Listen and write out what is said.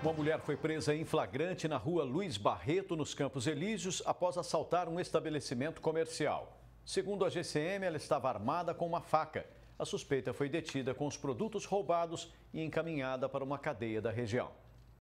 Uma mulher foi presa em flagrante na rua Luiz Barreto, nos Campos Elíseos, após assaltar um estabelecimento comercial. Segundo a GCM, ela estava armada com uma faca. A suspeita foi detida com os produtos roubados e encaminhada para uma cadeia da região.